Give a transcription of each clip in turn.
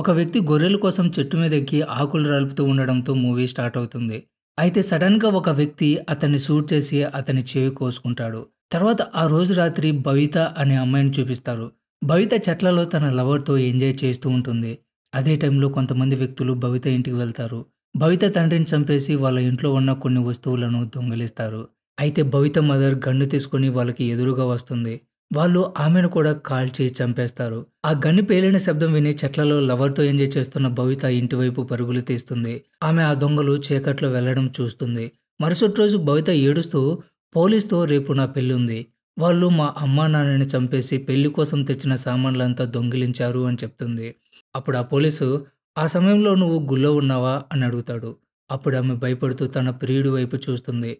ఒక వ్యక్తి గొర్రెల కోసం చెట్టు మీద ఎక్కి ఆకులు రాలుపుతూ ఉండడంతో మూవీ స్టార్ట్ అవుతుంది అయితే సడన్గా ఒక వ్యక్తి అతన్ని షూట్ చేసి అతని చెవి కోసుకుంటాడు తర్వాత ఆ రోజు రాత్రి భవిత అనే అమ్మాయిని చూపిస్తారు భవిత చెట్లలో తన లవర్తో ఎంజాయ్ చేస్తూ ఉంటుంది అదే టైంలో కొంతమంది వ్యక్తులు భవిత ఇంటికి వెళ్తారు భవిత తండ్రిని చంపేసి వాళ్ళ ఇంట్లో ఉన్న కొన్ని వస్తువులను దొంగిలిస్తారు అయితే భవిత మదర్ గన్ను తీసుకొని వాళ్ళకి ఎదురుగా వస్తుంది వాళ్ళు ఆమెను కూడా కాల్చి చంపేస్తారు ఆ గని పేలిన శబ్దం విని చెట్లలో లవర్తో ఎంజాయ్ చేస్తున్న భవిత ఇంటివైపు పరుగులు తీస్తుంది ఆమె ఆ దొంగలు చీకట్లో వెళ్లడం చూస్తుంది మరుసటి రోజు భవిత ఏడుస్తూ పోలీస్తో రేపు నా పెళ్ళి ఉంది వాళ్ళు మా అమ్మా నాన్నని చంపేసి పెళ్లి కోసం తెచ్చిన సామాన్లంతా దొంగిలించారు అని చెప్తుంది అప్పుడు ఆ పోలీసు ఆ సమయంలో నువ్వు గుల్లో ఉన్నావా అని అడుగుతాడు అప్పుడు ఆమె భయపడుతూ తన ప్రియుడి వైపు చూస్తుంది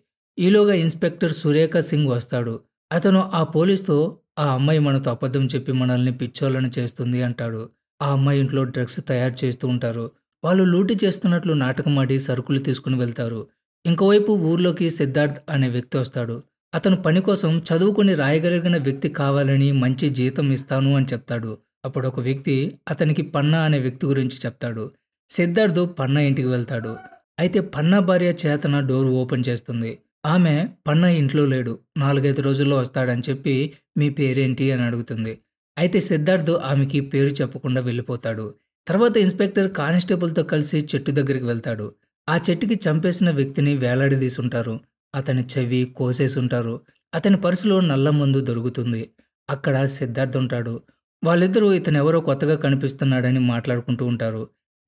ఈలోగా ఇన్స్పెక్టర్ సురేఖ సింగ్ వస్తాడు అతను ఆ పోలీస్తో ఆ అమ్మాయి మనతో అబద్ధం చెప్పి మనల్ని పిచ్చోళ్ళని చేస్తుంది అంటాడు ఆ అమ్మాయి ఇంట్లో డ్రగ్స్ తయారు చేస్తూ ఉంటారు వాళ్ళు లూటి చేస్తున్నట్లు నాటకం ఆడి సరుకులు తీసుకుని వెళ్తారు ఇంకోవైపు ఊర్లోకి సిద్ధార్థ్ అనే వ్యక్తి వస్తాడు అతను పని కోసం చదువుకుని రాయగలిగిన వ్యక్తి కావాలని మంచి జీతం ఇస్తాను అని చెప్తాడు అప్పుడు ఒక వ్యక్తి అతనికి పన్నా అనే వ్యక్తి గురించి చెప్తాడు సిద్ధార్థ్ పన్నా ఇంటికి వెళ్తాడు అయితే పన్నా భార్య చేతన డోర్ ఓపెన్ చేస్తుంది ఆమె పన్న ఇంట్లో లేడు నాలుగైదు రోజుల్లో వస్తాడని చెప్పి మీ పేరేంటి అని అడుగుతుంది అయితే సిద్ధార్థ్ ఆమెకి పేరు చెప్పకుండా వెళ్ళిపోతాడు తర్వాత ఇన్స్పెక్టర్ కానిస్టేబుల్తో కలిసి చెట్టు దగ్గరికి వెళ్తాడు ఆ చెట్టుకి చంపేసిన వ్యక్తిని తీసుంటారు అతని చెవి కోసేసుంటారు అతని పర్సులో నల్ల మందు దొరుకుతుంది అక్కడ సిద్ధార్థ్ ఉంటాడు వాళ్ళిద్దరూ ఇతను ఎవరో కొత్తగా కనిపిస్తున్నాడని మాట్లాడుకుంటూ ఉంటారు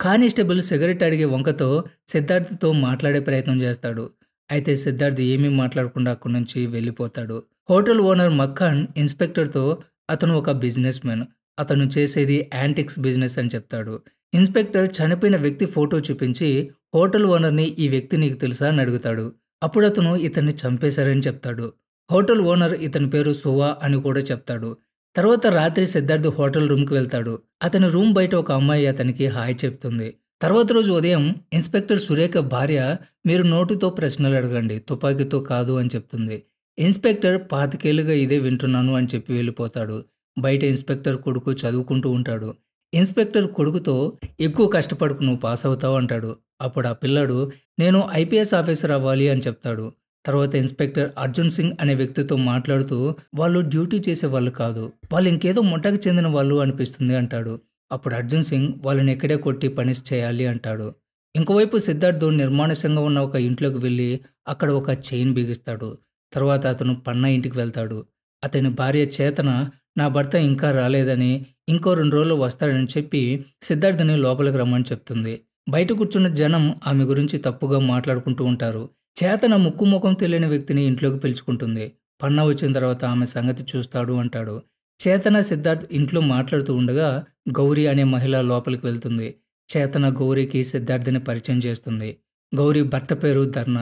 కానిస్టేబుల్ సిగరెట్ అడిగే వంకతో సిద్ధార్థతో మాట్లాడే ప్రయత్నం చేస్తాడు అయితే సిద్ధార్థ్ ఏమీ మాట్లాడకుండా అక్కడి నుంచి వెళ్ళిపోతాడు హోటల్ ఓనర్ మక్కన్ ఇన్స్పెక్టర్తో అతను ఒక బిజినెస్ మ్యాన్ అతను చేసేది యాంటిక్స్ బిజినెస్ అని చెప్తాడు ఇన్స్పెక్టర్ చనిపోయిన వ్యక్తి ఫోటో చూపించి హోటల్ ఓనర్ని ఈ వ్యక్తి నీకు తెలుసా అని అడుగుతాడు అప్పుడు అతను ఇతన్ని చంపేశారని చెప్తాడు హోటల్ ఓనర్ ఇతని పేరు సువా అని కూడా చెప్తాడు తర్వాత రాత్రి సిద్ధార్థ్ హోటల్ రూమ్కి వెళ్తాడు అతని రూమ్ బయట ఒక అమ్మాయి అతనికి హాయ్ చెప్తుంది తర్వాత రోజు ఉదయం ఇన్స్పెక్టర్ సురేఖ భార్య మీరు నోటితో ప్రశ్నలు అడగండి తుపాకీతో కాదు అని చెప్తుంది ఇన్స్పెక్టర్ పాతికేళ్ళుగా ఇదే వింటున్నాను అని చెప్పి వెళ్ళిపోతాడు బయట ఇన్స్పెక్టర్ కొడుకు చదువుకుంటూ ఉంటాడు ఇన్స్పెక్టర్ కొడుకుతో ఎక్కువ కష్టపడుకు నువ్వు పాస్ అవుతావు అంటాడు అప్పుడు ఆ పిల్లాడు నేను ఐపీఎస్ ఆఫీసర్ అవ్వాలి అని చెప్తాడు తర్వాత ఇన్స్పెక్టర్ అర్జున్ సింగ్ అనే వ్యక్తితో మాట్లాడుతూ వాళ్ళు డ్యూటీ చేసే వాళ్ళు కాదు వాళ్ళు ఇంకేదో ముఠకు చెందిన వాళ్ళు అనిపిస్తుంది అంటాడు అప్పుడు అర్జున్ సింగ్ వాళ్ళని ఎక్కడే కొట్టి పని చేయాలి అంటాడు ఇంకోవైపు సిద్ధార్థు నిర్మానుషంగా ఉన్న ఒక ఇంట్లోకి వెళ్ళి అక్కడ ఒక చైన్ బిగిస్తాడు తర్వాత అతను పన్న ఇంటికి వెళ్తాడు అతని భార్య చేతన నా భర్త ఇంకా రాలేదని ఇంకో రెండు రోజులు వస్తాడని చెప్పి సిద్ధార్థని లోపలికి రమ్మని చెప్తుంది బయట కూర్చున్న జనం ఆమె గురించి తప్పుగా మాట్లాడుకుంటూ ఉంటారు చేతన ముక్కు ముఖం తెలియని వ్యక్తిని ఇంట్లోకి పిలుచుకుంటుంది పన్న వచ్చిన తర్వాత ఆమె సంగతి చూస్తాడు అంటాడు చేతన సిద్ధార్థ్ ఇంట్లో మాట్లాడుతూ ఉండగా గౌరీ అనే మహిళ లోపలికి వెళ్తుంది చేతన గౌరీకి సిద్ధార్థిని పరిచయం చేస్తుంది గౌరీ భర్త పేరు ధర్ణ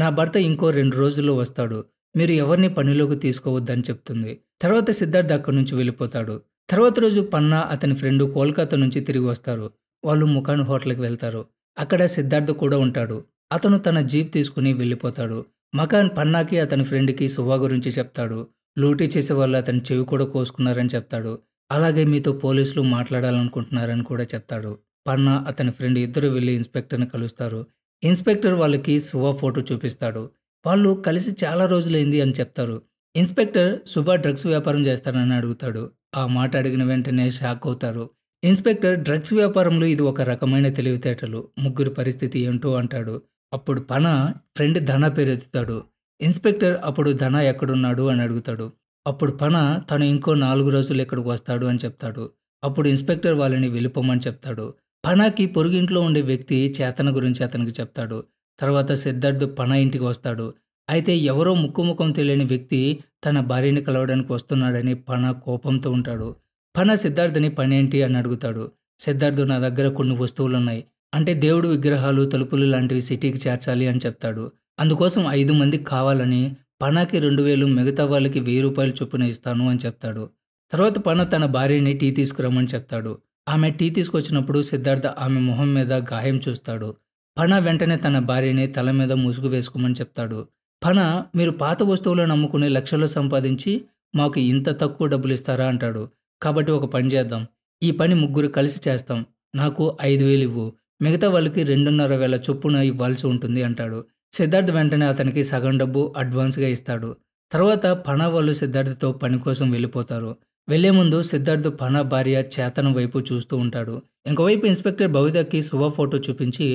నా భర్త ఇంకో రెండు రోజుల్లో వస్తాడు మీరు ఎవరిని పనిలోకి తీసుకోవద్దని చెప్తుంది తర్వాత సిద్ధార్థ్ అక్కడి నుంచి వెళ్ళిపోతాడు తర్వాత రోజు పన్నా అతని ఫ్రెండ్ కోల్కతా నుంచి తిరిగి వస్తారు వాళ్ళు ముఖాన్ హోటల్కి వెళ్తారు అక్కడ సిద్ధార్థ్ కూడా ఉంటాడు అతను తన జీప్ తీసుకుని వెళ్ళిపోతాడు మకాన్ పన్నాకి అతని ఫ్రెండ్కి సువా గురించి చెప్తాడు లూటీ చేసే వాళ్ళు అతని చెవి కూడా కోసుకున్నారని చెప్తాడు అలాగే మీతో పోలీసులు మాట్లాడాలనుకుంటున్నారని కూడా చెప్తాడు పన్నా అతని ఫ్రెండ్ ఇద్దరు వెళ్ళి ఇన్స్పెక్టర్ని కలుస్తారు ఇన్స్పెక్టర్ వాళ్ళకి సువా ఫోటో చూపిస్తాడు వాళ్ళు కలిసి చాలా రోజులైంది అని చెప్తారు ఇన్స్పెక్టర్ సుభా డ్రగ్స్ వ్యాపారం చేస్తానని అడుగుతాడు ఆ మాట అడిగిన వెంటనే షాక్ అవుతారు ఇన్స్పెక్టర్ డ్రగ్స్ వ్యాపారంలో ఇది ఒక రకమైన తెలివితేటలు ముగ్గురు పరిస్థితి ఏంటో అంటాడు అప్పుడు పన ఫ్రెండ్ ధన పేరెత్తుతాడు ఇన్స్పెక్టర్ అప్పుడు ధన ఎక్కడున్నాడు అని అడుగుతాడు అప్పుడు పన తను ఇంకో నాలుగు రోజులు ఇక్కడికి వస్తాడు అని చెప్తాడు అప్పుడు ఇన్స్పెక్టర్ వాళ్ళని వెళ్ళిపోమని చెప్తాడు పనాకి పొరుగింట్లో ఉండే వ్యక్తి చేతన గురించి అతనికి చెప్తాడు తర్వాత సిద్ధార్థ్ పన ఇంటికి వస్తాడు అయితే ఎవరో ముక్కుముఖం ముఖం తెలియని వ్యక్తి తన భార్యని కలవడానికి వస్తున్నాడని పన కోపంతో ఉంటాడు పన సిద్ధార్థని పనేంటి అని అడుగుతాడు సిద్ధార్థు నా దగ్గర కొన్ని వస్తువులున్నాయి అంటే దేవుడు విగ్రహాలు తలుపులు లాంటివి సిటీకి చేర్చాలి అని చెప్తాడు అందుకోసం ఐదు మందికి కావాలని పనాకి రెండు వేలు మిగతా వాళ్ళకి వెయ్యి రూపాయలు చొప్పున ఇస్తాను అని చెప్తాడు తర్వాత పన తన భార్యని టీ తీసుకురమ్మని చెప్తాడు ఆమె టీ తీసుకొచ్చినప్పుడు సిద్ధార్థ ఆమె మొహం మీద గాయం చూస్తాడు పన వెంటనే తన భార్యని తల మీద ముసుగు వేసుకోమని చెప్తాడు పన మీరు పాత వస్తువులను అమ్ముకుని లక్షలు సంపాదించి మాకు ఇంత తక్కువ డబ్బులు ఇస్తారా అంటాడు కాబట్టి ఒక పని చేద్దాం ఈ పని ముగ్గురు కలిసి చేస్తాం నాకు ఐదు వేలు ఇవ్వు మిగతా వాళ్ళకి రెండున్నర వేల చొప్పున ఇవ్వాల్సి ఉంటుంది అంటాడు సిద్ధార్థ్ వెంటనే అతనికి సగం డబ్బు అడ్వాన్స్గా ఇస్తాడు తర్వాత పణ వాళ్ళు సిద్ధార్థతో పని కోసం వెళ్ళిపోతారు వెళ్లే ముందు సిద్ధార్థ్ పణ భార్య చేతన వైపు చూస్తూ ఉంటాడు ఇంకోవైపు ఇన్స్పెక్టర్ బౌదకి శుభ ఫోటో చూపించి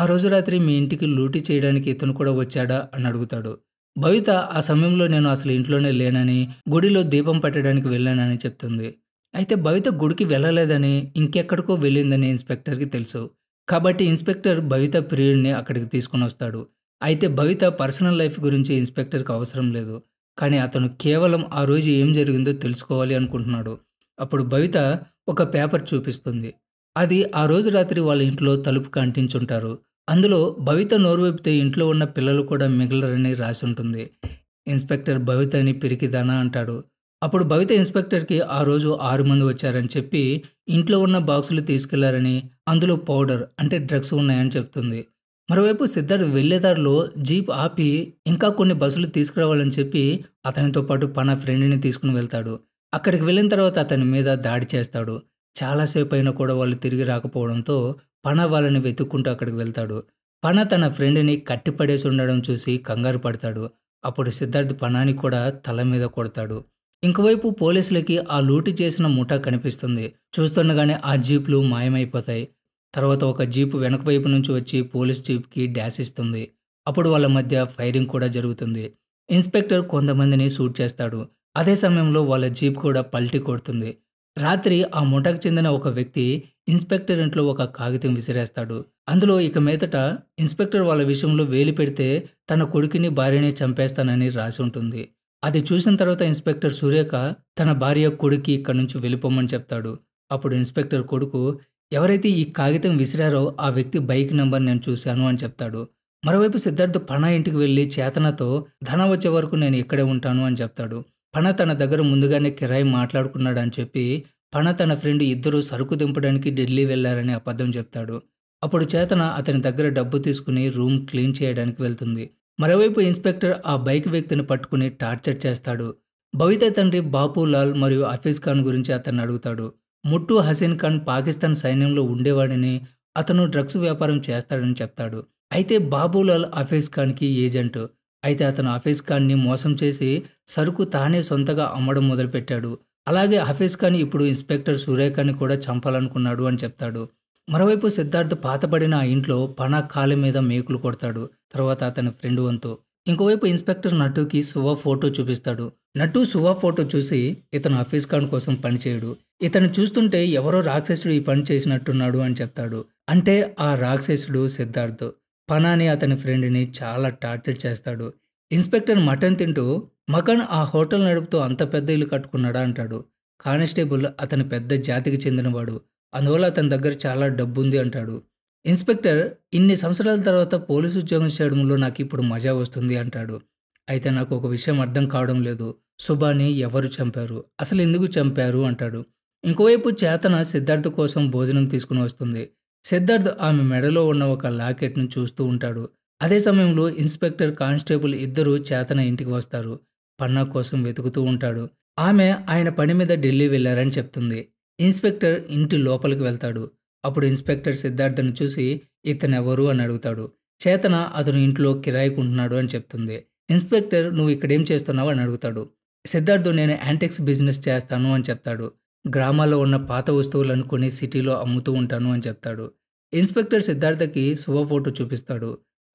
ఆ రోజు రాత్రి మీ ఇంటికి లూటీ చేయడానికి ఇతను కూడా వచ్చాడా అని అడుగుతాడు భవిత ఆ సమయంలో నేను అసలు ఇంట్లోనే లేనని గుడిలో దీపం పెట్టడానికి వెళ్ళానని చెప్తుంది అయితే భవిత గుడికి వెళ్ళలేదని ఇంకెక్కడికో వెళ్ళిందని ఇన్స్పెక్టర్కి తెలుసు కాబట్టి ఇన్స్పెక్టర్ భవిత ప్రియుడిని అక్కడికి తీసుకుని వస్తాడు అయితే భవిత పర్సనల్ లైఫ్ గురించి ఇన్స్పెక్టర్కి అవసరం లేదు కానీ అతను కేవలం ఆ రోజు ఏం జరిగిందో తెలుసుకోవాలి అనుకుంటున్నాడు అప్పుడు భవిత ఒక పేపర్ చూపిస్తుంది అది ఆ రోజు రాత్రి వాళ్ళ ఇంట్లో తలుపు కంటించుంటారు అందులో భవిత నోరువైపితే ఇంట్లో ఉన్న పిల్లలు కూడా మిగలరని రాసి ఉంటుంది ఇన్స్పెక్టర్ భవితని పిరికిదానా అంటాడు అప్పుడు భవిత ఇన్స్పెక్టర్కి ఆ రోజు ఆరు మంది వచ్చారని చెప్పి ఇంట్లో ఉన్న బాక్సులు తీసుకెళ్లారని అందులో పౌడర్ అంటే డ్రగ్స్ ఉన్నాయని చెప్తుంది మరోవైపు సిద్ధార్థ్ వెళ్లేదారిలో జీప్ ఆపి ఇంకా కొన్ని బస్సులు తీసుకురావాలని చెప్పి అతనితో పాటు పన ఫ్రెండ్ని తీసుకుని వెళ్తాడు అక్కడికి వెళ్ళిన తర్వాత అతని మీద దాడి చేస్తాడు చాలాసేపు అయినా కూడా వాళ్ళు తిరిగి రాకపోవడంతో పన వాళ్ళని వెతుక్కుంటూ అక్కడికి వెళ్తాడు పన తన ఫ్రెండ్ని కట్టిపడేసి ఉండడం చూసి కంగారు పడతాడు అప్పుడు సిద్ధార్థ్ పనాని కూడా తల మీద కొడతాడు ఇంకోవైపు పోలీసులకి ఆ లూటు చేసిన ముఠా కనిపిస్తుంది చూస్తుండగానే ఆ జీప్లు మాయమైపోతాయి తర్వాత ఒక జీపు వెనక వైపు నుంచి వచ్చి పోలీస్ జీప్కి డ్యాష్ ఇస్తుంది అప్పుడు వాళ్ళ మధ్య ఫైరింగ్ కూడా జరుగుతుంది ఇన్స్పెక్టర్ కొంతమందిని షూట్ చేస్తాడు అదే సమయంలో వాళ్ళ జీప్ కూడా పల్టీ కొడుతుంది రాత్రి ఆ ముఠకు చెందిన ఒక వ్యక్తి ఇన్స్పెక్టర్ ఇంట్లో ఒక కాగితం విసిరేస్తాడు అందులో ఇక మీదట ఇన్స్పెక్టర్ వాళ్ళ విషయంలో వేలి పెడితే తన కొడుకుని భార్యని చంపేస్తానని రాసి ఉంటుంది అది చూసిన తర్వాత ఇన్స్పెక్టర్ సూర్యక తన భార్య కొడుకు ఇక్కడి నుంచి వెళ్ళిపోమని చెప్తాడు అప్పుడు ఇన్స్పెక్టర్ కొడుకు ఎవరైతే ఈ కాగితం విసిరారో ఆ వ్యక్తి బైక్ నెంబర్ నేను చూశాను అని చెప్తాడు మరోవైపు సిద్ధార్థ్ పణ ఇంటికి వెళ్ళి చేతనతో ధన వచ్చే వరకు నేను ఇక్కడే ఉంటాను అని చెప్తాడు పణ తన దగ్గర ముందుగానే కిరాయి మాట్లాడుకున్నాడని చెప్పి పణ తన ఫ్రెండ్ ఇద్దరు సరుకు దింపడానికి ఢిల్లీ వెళ్లారని అబద్ధం చెప్తాడు అప్పుడు చేతన అతని దగ్గర డబ్బు తీసుకుని రూమ్ క్లీన్ చేయడానికి వెళ్తుంది మరోవైపు ఇన్స్పెక్టర్ ఆ బైక్ వ్యక్తిని పట్టుకుని టార్చర్ చేస్తాడు భవిత తండ్రి బాపులాల్ మరియు అఫీజ్ ఖాన్ గురించి అతన్ని అడుగుతాడు ముట్టు హసీన్ ఖాన్ పాకిస్తాన్ సైన్యంలో ఉండేవాడని అతను డ్రగ్స్ వ్యాపారం చేస్తాడని చెప్తాడు అయితే బాబులాల్ హఫీజ్ ఖాన్కి ఏజెంట్ అయితే అతను హఫీజ్ ఖాన్ని మోసం చేసి సరుకు తానే సొంతగా అమ్మడం మొదలుపెట్టాడు అలాగే హఫీజ్ ఖాన్ ఇప్పుడు ఇన్స్పెక్టర్ సూర్యఖాన్ని కూడా చంపాలనుకున్నాడు అని చెప్తాడు మరోవైపు సిద్ధార్థ్ పాతపడిన ఆ ఇంట్లో పనా కాలి మీద మేకులు కొడతాడు తర్వాత అతని ఫ్రెండ్ వంతు ఇంకోవైపు ఇన్స్పెక్టర్ నటుకి సువ ఫోటో చూపిస్తాడు నటు సువా ఫోటో చూసి ఇతను ఆఫీస్ కాన్ కోసం పనిచేయడు ఇతను చూస్తుంటే ఎవరో రాక్షసుడు ఈ పని చేసినట్టున్నాడు అని చెప్తాడు అంటే ఆ రాక్షసుడు సిద్ధార్థ్ పనాని అతని ఫ్రెండ్ని చాలా టార్చర్ చేస్తాడు ఇన్స్పెక్టర్ మటన్ తింటూ మకన్ ఆ హోటల్ నడుపుతూ అంత పెద్ద ఇల్లు కట్టుకున్నాడా అంటాడు కానిస్టేబుల్ అతని పెద్ద జాతికి చెందినవాడు అందువల్ల అతని దగ్గర చాలా డబ్బు ఉంది అంటాడు ఇన్స్పెక్టర్ ఇన్ని సంవత్సరాల తర్వాత పోలీసు ఉద్యోగం చేయడంలో నాకు ఇప్పుడు మజా వస్తుంది అంటాడు అయితే నాకు ఒక విషయం అర్థం కావడం లేదు శుభాని ఎవరు చంపారు అసలు ఎందుకు చంపారు అంటాడు ఇంకోవైపు చేతన సిద్ధార్థ కోసం భోజనం తీసుకుని వస్తుంది సిద్ధార్థ్ ఆమె మెడలో ఉన్న ఒక లాకెట్ను చూస్తూ ఉంటాడు అదే సమయంలో ఇన్స్పెక్టర్ కానిస్టేబుల్ ఇద్దరు చేతన ఇంటికి వస్తారు పన్నా కోసం వెతుకుతూ ఉంటాడు ఆమె ఆయన పని మీద ఢిల్లీ వెళ్ళారని చెప్తుంది ఇన్స్పెక్టర్ ఇంటి లోపలికి వెళ్తాడు అప్పుడు ఇన్స్పెక్టర్ సిద్ధార్థను చూసి ఇతనెవరు అని అడుగుతాడు చేతన అతను ఇంట్లో కిరాయికుంటున్నాడు అని చెప్తుంది ఇన్స్పెక్టర్ నువ్వు ఇక్కడేం చేస్తున్నావు అని అడుగుతాడు సిద్ధార్థు నేను యాంటెక్స్ బిజినెస్ చేస్తాను అని చెప్తాడు గ్రామాల్లో ఉన్న పాత వస్తువులను కొని సిటీలో అమ్ముతూ ఉంటాను అని చెప్తాడు ఇన్స్పెక్టర్ సిద్ధార్థకి శుభ ఫోటో చూపిస్తాడు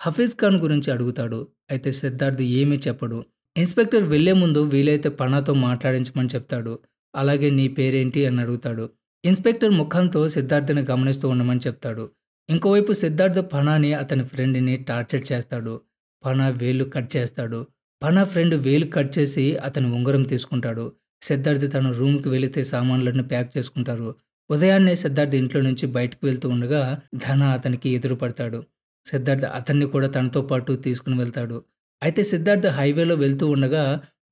హఫీజ్ ఖాన్ గురించి అడుగుతాడు అయితే సిద్ధార్థ్ ఏమీ చెప్పడు ఇన్స్పెక్టర్ వెళ్లే ముందు వీలైతే పనాతో మాట్లాడించమని చెప్తాడు అలాగే నీ పేరేంటి అని అడుగుతాడు ఇన్స్పెక్టర్ ముఖంతో సిద్ధార్థని గమనిస్తూ ఉండమని చెప్తాడు ఇంకోవైపు సిద్ధార్థ పనాని అతని ఫ్రెండ్ని టార్చర్ చేస్తాడు పనా వేలు కట్ చేస్తాడు పనా ఫ్రెండ్ వేలు కట్ చేసి అతని ఉంగరం తీసుకుంటాడు సిద్ధార్థి తన రూమ్కి వెళితే సామాన్లను ప్యాక్ చేసుకుంటారు ఉదయాన్నే సిద్ధార్థి ఇంట్లో నుంచి బయటకు వెళ్తూ ఉండగా ధన అతనికి ఎదురుపడతాడు సిద్ధార్థ అతన్ని కూడా తనతో పాటు తీసుకుని వెళ్తాడు అయితే సిద్ధార్థ హైవేలో వెళ్తూ ఉండగా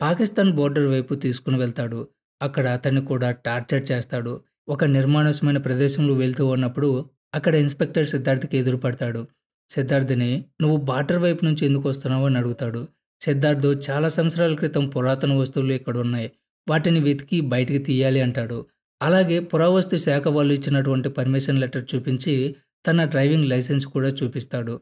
పాకిస్తాన్ బోర్డర్ వైపు తీసుకుని వెళ్తాడు అక్కడ అతన్ని కూడా టార్చర్ చేస్తాడు ఒక నిర్మాణోసమైన ప్రదేశంలో వెళ్తూ ఉన్నప్పుడు అక్కడ ఇన్స్పెక్టర్ సిద్ధార్థకి ఎదురుపడతాడు సిద్ధార్థిని నువ్వు బార్డర్ వైపు నుంచి ఎందుకు వస్తున్నావు అని అడుగుతాడు సిద్ధార్థ్ చాలా సంవత్సరాల క్రితం పురాతన వస్తువులు ఇక్కడ ఉన్నాయి వాటిని వెతికి బయటికి తీయాలి అంటాడు అలాగే పురావస్తు శాఖ వాళ్ళు ఇచ్చినటువంటి పర్మిషన్ లెటర్ చూపించి తన డ్రైవింగ్ లైసెన్స్ కూడా చూపిస్తాడు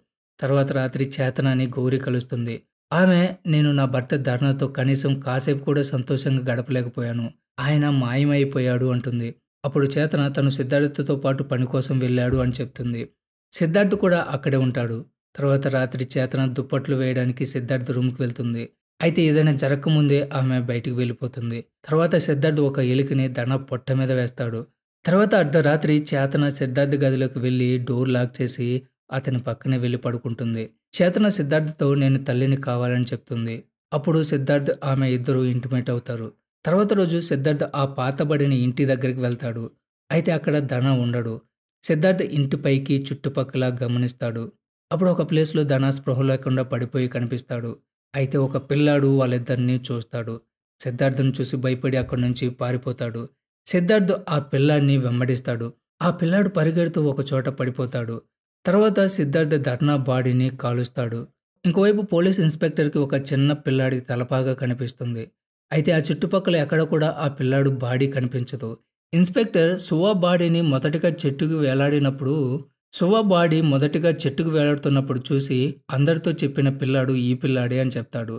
తర్వాత రాత్రి చేతనాన్ని గౌరీ కలుస్తుంది ఆమె నేను నా భర్త ధర్నతో కనీసం కాసేపు కూడా సంతోషంగా గడపలేకపోయాను ఆయన మాయమైపోయాడు అంటుంది అప్పుడు చేతన తను సిద్ధార్థతో పాటు పని కోసం వెళ్ళాడు అని చెప్తుంది సిద్ధార్థ్ కూడా అక్కడే ఉంటాడు తర్వాత రాత్రి చేతన దుప్పట్లు వేయడానికి సిద్ధార్థ్ రూమ్కి వెళ్తుంది అయితే ఏదైనా జరగకముందే ఆమె బయటికి వెళ్ళిపోతుంది తర్వాత సిద్ధార్థ్ ఒక ఎలుకని దన పొట్ట మీద వేస్తాడు తర్వాత అర్ధరాత్రి చేతన సిద్ధార్థ్ గదిలోకి వెళ్ళి డోర్ లాక్ చేసి అతని పక్కనే వెళ్ళి పడుకుంటుంది చేతన సిద్ధార్థతో నేను తల్లిని కావాలని చెప్తుంది అప్పుడు సిద్ధార్థ్ ఆమె ఇద్దరు ఇంటిమేట్ అవుతారు తర్వాత రోజు సిద్ధార్థ్ ఆ పాతబడిన ఇంటి దగ్గరికి వెళ్తాడు అయితే అక్కడ ధన ఉండడు సిద్ధార్థ్ ఇంటిపైకి చుట్టుపక్కల గమనిస్తాడు అప్పుడు ఒక ప్లేస్లో ధనా స్పృహ లేకుండా పడిపోయి కనిపిస్తాడు అయితే ఒక పిల్లాడు వాళ్ళిద్దరినీ చూస్తాడు సిద్ధార్థను చూసి భయపడి అక్కడి నుంచి పారిపోతాడు సిద్ధార్థ్ ఆ పిల్లాడిని వెంబడిస్తాడు ఆ పిల్లాడు పరిగెడుతూ ఒక చోట పడిపోతాడు తర్వాత సిద్ధార్థ ధర్నా బాడీని కాలుస్తాడు ఇంకోవైపు పోలీస్ ఇన్స్పెక్టర్కి ఒక చిన్న పిల్లాడి తలపాగా కనిపిస్తుంది అయితే ఆ చుట్టుపక్కల ఎక్కడ కూడా ఆ పిల్లాడు బాడీ కనిపించదు ఇన్స్పెక్టర్ సువా బాడీని మొదటిగా చెట్టుకి వేలాడినప్పుడు శువ బాడీ మొదటిగా చెట్టుకు వేలాడుతున్నప్పుడు చూసి అందరితో చెప్పిన పిల్లాడు ఈ పిల్లాడే అని చెప్తాడు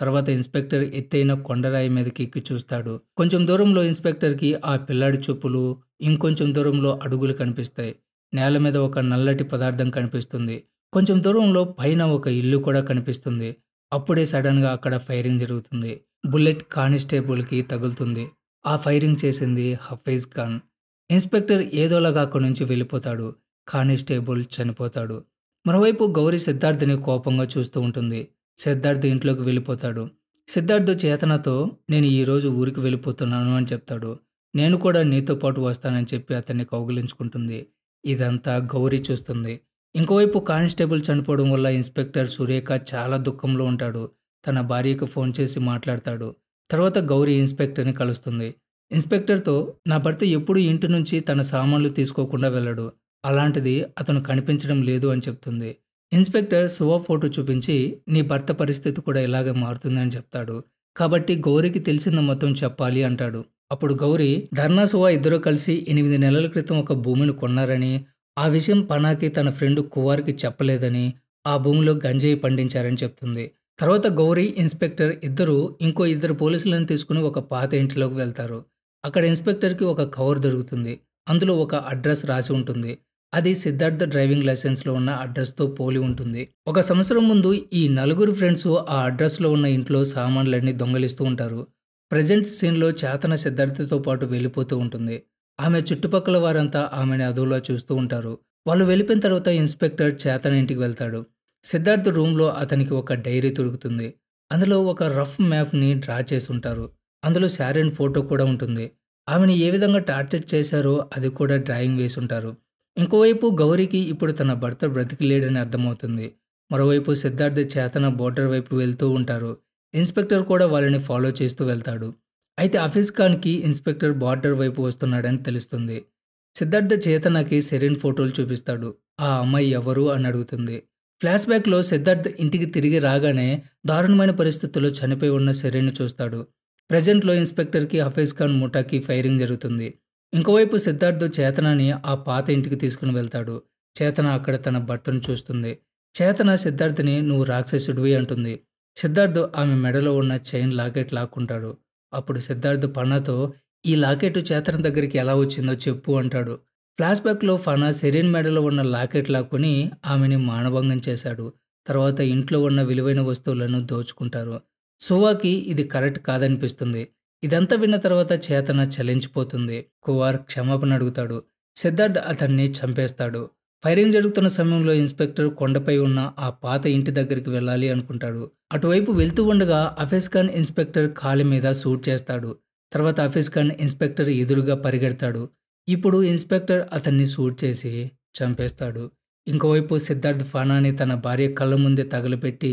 తర్వాత ఇన్స్పెక్టర్ ఎత్తైన కొండరాయి మీదకి ఎక్కి చూస్తాడు కొంచెం దూరంలో ఇన్స్పెక్టర్కి ఆ పిల్లాడి చెప్పులు ఇంకొంచెం దూరంలో అడుగులు కనిపిస్తాయి నేల మీద ఒక నల్లటి పదార్థం కనిపిస్తుంది కొంచెం దూరంలో పైన ఒక ఇల్లు కూడా కనిపిస్తుంది అప్పుడే సడన్గా అక్కడ ఫైరింగ్ జరుగుతుంది బుల్లెట్ కానిస్టేబుల్కి తగులుతుంది ఆ ఫైరింగ్ చేసింది హఫీజ్ ఖాన్ ఇన్స్పెక్టర్ ఏదోలాగా అక్కడి నుంచి వెళ్ళిపోతాడు కానిస్టేబుల్ చనిపోతాడు మరోవైపు గౌరీ సిద్ధార్థిని కోపంగా చూస్తూ ఉంటుంది సిద్ధార్థ్ ఇంట్లోకి వెళ్ళిపోతాడు సిద్ధార్థ్ చేతనతో నేను ఈరోజు ఊరికి వెళ్ళిపోతున్నాను అని చెప్తాడు నేను కూడా నీతో పాటు వస్తానని చెప్పి అతన్ని కౌగిలించుకుంటుంది ఇదంతా గౌరీ చూస్తుంది ఇంకోవైపు కానిస్టేబుల్ చనిపోవడం వల్ల ఇన్స్పెక్టర్ సురేఖ చాలా దుఃఖంలో ఉంటాడు తన భార్యకు ఫోన్ చేసి మాట్లాడతాడు తర్వాత గౌరీ ఇన్స్పెక్టర్ని కలుస్తుంది ఇన్స్పెక్టర్తో నా భర్త ఎప్పుడు ఇంటి నుంచి తన సామాన్లు తీసుకోకుండా వెళ్ళడు అలాంటిది అతను కనిపించడం లేదు అని చెప్తుంది ఇన్స్పెక్టర్ శువా ఫోటో చూపించి నీ భర్త పరిస్థితి కూడా ఇలాగే మారుతుందని చెప్తాడు కాబట్టి గౌరికి తెలిసింది మొత్తం చెప్పాలి అంటాడు అప్పుడు గౌరీ ధర్నా శువ ఇద్దరూ కలిసి ఎనిమిది నెలల క్రితం ఒక భూమిని కొన్నారని ఆ విషయం పనాకి తన ఫ్రెండ్ కువార్కి చెప్పలేదని ఆ భూమిలో గంజాయి పండించారని చెప్తుంది తర్వాత గౌరీ ఇన్స్పెక్టర్ ఇద్దరు ఇంకో ఇద్దరు పోలీసులను తీసుకుని ఒక పాత ఇంటిలోకి వెళ్తారు అక్కడ ఇన్స్పెక్టర్కి ఒక కవర్ దొరుకుతుంది అందులో ఒక అడ్రస్ రాసి ఉంటుంది అది సిద్ధార్థ డ్రైవింగ్ లైసెన్స్లో ఉన్న అడ్రస్తో పోలి ఉంటుంది ఒక సంవత్సరం ముందు ఈ నలుగురు ఫ్రెండ్స్ ఆ అడ్రస్లో ఉన్న ఇంట్లో సామాన్లన్నీ దొంగలిస్తూ ఉంటారు ప్రజెంట్ సీన్లో చేతన సిద్ధార్థతో పాటు వెళ్ళిపోతూ ఉంటుంది ఆమె చుట్టుపక్కల వారంతా ఆమెను అదువులా చూస్తూ ఉంటారు వాళ్ళు వెళ్ళిపోయిన తర్వాత ఇన్స్పెక్టర్ చేతన ఇంటికి వెళ్తాడు సిద్ధార్థ్ రూమ్లో అతనికి ఒక డైరీ దొరుకుతుంది అందులో ఒక రఫ్ మ్యాప్ని డ్రా చేసి ఉంటారు అందులో శారీన్ ఫోటో కూడా ఉంటుంది ఆమెను ఏ విధంగా టార్చర్ చేశారో అది కూడా డ్రాయింగ్ వేసి ఉంటారు ఇంకోవైపు గౌరీకి ఇప్పుడు తన భర్త బ్రతికిలేడని అర్థమవుతుంది మరోవైపు సిద్ధార్థ చేతన బోర్డర్ వైపు వెళ్తూ ఉంటారు ఇన్స్పెక్టర్ కూడా వాళ్ళని ఫాలో చేస్తూ వెళ్తాడు అయితే అఫీజ్ ఖాన్కి ఇన్స్పెక్టర్ బార్డర్ వైపు వస్తున్నాడని తెలుస్తుంది సిద్ధార్థ చేతనకి సెరీన్ ఫోటోలు చూపిస్తాడు ఆ అమ్మాయి ఎవరు అని అడుగుతుంది ఫ్లాష్ బ్యాక్లో సిద్ధార్థ్ ఇంటికి తిరిగి రాగానే దారుణమైన పరిస్థితుల్లో చనిపోయి ఉన్న సెరీన్ చూస్తాడు ప్రజెంట్లో ఇన్స్పెక్టర్కి హఫీజ్ ఖాన్ ముఠాకి ఫైరింగ్ జరుగుతుంది ఇంకోవైపు సిద్ధార్థు చేతనని ఆ పాత ఇంటికి తీసుకుని వెళ్తాడు చేతన అక్కడ తన భర్తను చూస్తుంది చేతన సిద్ధార్థని నువ్వు రాక్షసుడివి అంటుంది సిద్ధార్థు ఆమె మెడలో ఉన్న చైన్ లాకెట్ లాక్కుంటాడు అప్పుడు సిద్ధార్థు పన్నతో ఈ లాకెట్ చేతన దగ్గరికి ఎలా వచ్చిందో చెప్పు అంటాడు ఫ్లాష్ బ్యాక్లో ఫనా సెరీన్ మెడలో ఉన్న లాకెట్ లాక్కుని ఆమెని మానభంగం చేశాడు తర్వాత ఇంట్లో ఉన్న విలువైన వస్తువులను దోచుకుంటారు సువాకి ఇది కరెక్ట్ కాదనిపిస్తుంది ఇదంతా విన్న తర్వాత చేతన చలించిపోతుంది కువార్ క్షమాపణ అడుగుతాడు సిద్ధార్థ్ అతన్ని చంపేస్తాడు ఫైరింగ్ జరుగుతున్న సమయంలో ఇన్స్పెక్టర్ కొండపై ఉన్న ఆ పాత ఇంటి దగ్గరికి వెళ్ళాలి అనుకుంటాడు అటువైపు వెళ్తూ ఉండగా అఫీస్ ఖాన్ ఇన్స్పెక్టర్ కాలి మీద షూట్ చేస్తాడు తర్వాత అఫీస్ ఖాన్ ఇన్స్పెక్టర్ ఎదురుగా పరిగెడతాడు ఇప్పుడు ఇన్స్పెక్టర్ అతన్ని షూట్ చేసి చంపేస్తాడు ఇంకోవైపు సిద్ధార్థ్ ఫానాని తన భార్య కళ్ళ ముందే తగలపెట్టి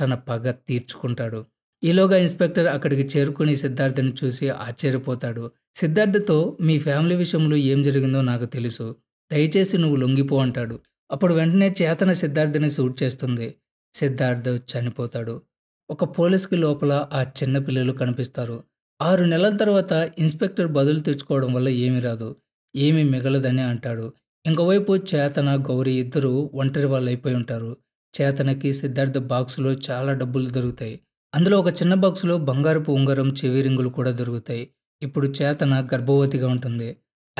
తన పగ తీర్చుకుంటాడు ఈలోగా ఇన్స్పెక్టర్ అక్కడికి చేరుకుని సిద్ధార్థని చూసి ఆశ్చర్యపోతాడు సిద్ధార్థతో మీ ఫ్యామిలీ విషయంలో ఏం జరిగిందో నాకు తెలుసు దయచేసి నువ్వు లొంగిపో అంటాడు అప్పుడు వెంటనే చేతన సిద్ధార్థని సూట్ చేస్తుంది సిద్ధార్థ చనిపోతాడు ఒక పోలీస్కి లోపల ఆ చిన్నపిల్లలు కనిపిస్తారు ఆరు నెలల తర్వాత ఇన్స్పెక్టర్ బదులు తెచ్చుకోవడం వల్ల ఏమీ రాదు ఏమీ మిగలదని అంటాడు ఇంకోవైపు చేతన గౌరీ ఇద్దరు ఒంటరి వాళ్ళు అయిపోయి ఉంటారు చేతనకి సిద్ధార్థ బాక్సులో చాలా డబ్బులు దొరుకుతాయి అందులో ఒక చిన్న బాక్సులో బంగారపు ఉంగరం చెవి రింగులు కూడా దొరుకుతాయి ఇప్పుడు చేతన గర్భవతిగా ఉంటుంది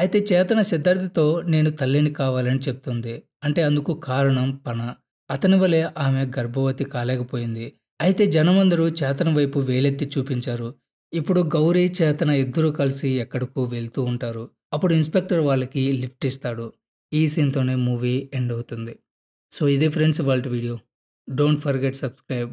అయితే చేతన సిద్ధార్థతో నేను తల్లిని కావాలని చెప్తుంది అంటే అందుకు కారణం పన అతని వలె ఆమె గర్భవతి కాలేకపోయింది అయితే జనమందరూ చేతన వైపు వేలెత్తి చూపించారు ఇప్పుడు గౌరీ చేతన ఇద్దరూ కలిసి ఎక్కడికో వెళ్తూ ఉంటారు అప్పుడు ఇన్స్పెక్టర్ వాళ్ళకి లిఫ్ట్ ఇస్తాడు ఈ సీన్తోనే మూవీ ఎండ్ అవుతుంది సో ఇదే ఫ్రెండ్స్ వాళ్ళ వీడియో డోంట్ ఫర్గెట్ సబ్స్క్రైబ్